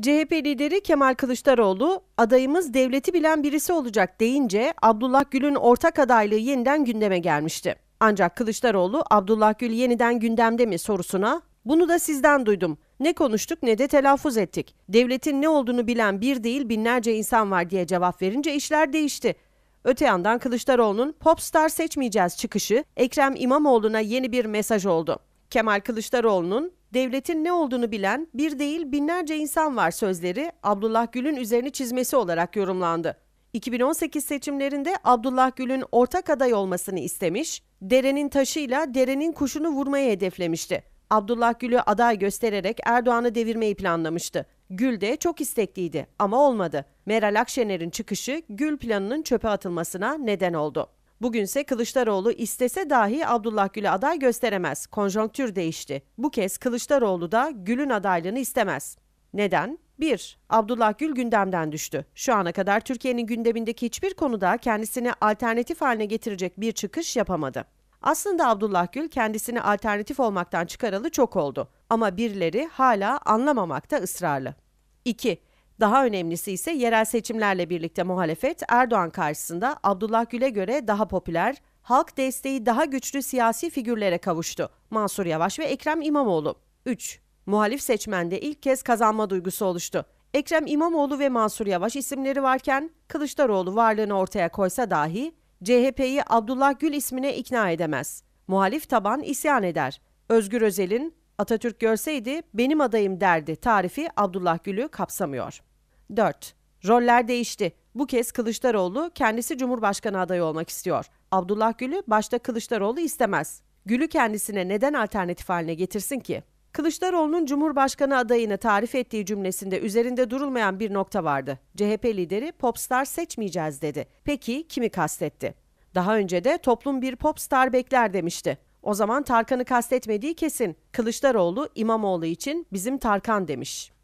CHP lideri Kemal Kılıçdaroğlu, adayımız devleti bilen birisi olacak deyince Abdullah Gül'ün ortak adaylığı yeniden gündeme gelmişti. Ancak Kılıçdaroğlu, Abdullah Gül yeniden gündemde mi sorusuna, bunu da sizden duydum. Ne konuştuk ne de telaffuz ettik. Devletin ne olduğunu bilen bir değil binlerce insan var diye cevap verince işler değişti. Öte yandan Kılıçdaroğlu'nun popstar seçmeyeceğiz çıkışı Ekrem İmamoğlu'na yeni bir mesaj oldu. Kemal Kılıçdaroğlu'nun devletin ne olduğunu bilen bir değil binlerce insan var sözleri Abdullah Gül'ün üzerine çizmesi olarak yorumlandı. 2018 seçimlerinde Abdullah Gül'ün ortak aday olmasını istemiş, derenin taşıyla derenin kuşunu vurmayı hedeflemişti. Abdullah Gül'ü aday göstererek Erdoğan'ı devirmeyi planlamıştı. Gül de çok istekliydi ama olmadı. Meral Akşener'in çıkışı Gül planının çöpe atılmasına neden oldu. Bugünse Kılıçdaroğlu istese dahi Abdullah Gül'e aday gösteremez. Konjonktür değişti. Bu kez Kılıçdaroğlu da Gül'ün adaylığını istemez. Neden? 1. Abdullah Gül gündemden düştü. Şu ana kadar Türkiye'nin gündemindeki hiçbir konuda kendisini alternatif haline getirecek bir çıkış yapamadı. Aslında Abdullah Gül kendisini alternatif olmaktan çıkaralı çok oldu ama birileri hala anlamamakta ısrarlı. 2. Daha önemlisi ise yerel seçimlerle birlikte muhalefet Erdoğan karşısında Abdullah Gül'e göre daha popüler, halk desteği daha güçlü siyasi figürlere kavuştu. Mansur Yavaş ve Ekrem İmamoğlu. 3. Muhalif seçmende ilk kez kazanma duygusu oluştu. Ekrem İmamoğlu ve Mansur Yavaş isimleri varken Kılıçdaroğlu varlığını ortaya koysa dahi CHP'yi Abdullah Gül ismine ikna edemez. Muhalif taban isyan eder. Özgür Özel'in Atatürk görseydi benim adayım derdi tarifi Abdullah Gül'ü kapsamıyor. 4. Roller değişti. Bu kez Kılıçdaroğlu kendisi Cumhurbaşkanı adayı olmak istiyor. Abdullah Gül'ü başta Kılıçdaroğlu istemez. Gül'ü kendisine neden alternatif haline getirsin ki? Kılıçdaroğlu'nun Cumhurbaşkanı adayını tarif ettiği cümlesinde üzerinde durulmayan bir nokta vardı. CHP lideri popstar seçmeyeceğiz dedi. Peki kimi kastetti? Daha önce de toplum bir popstar bekler demişti. O zaman Tarkan'ı kastetmediği kesin. Kılıçdaroğlu İmamoğlu için bizim Tarkan demiş.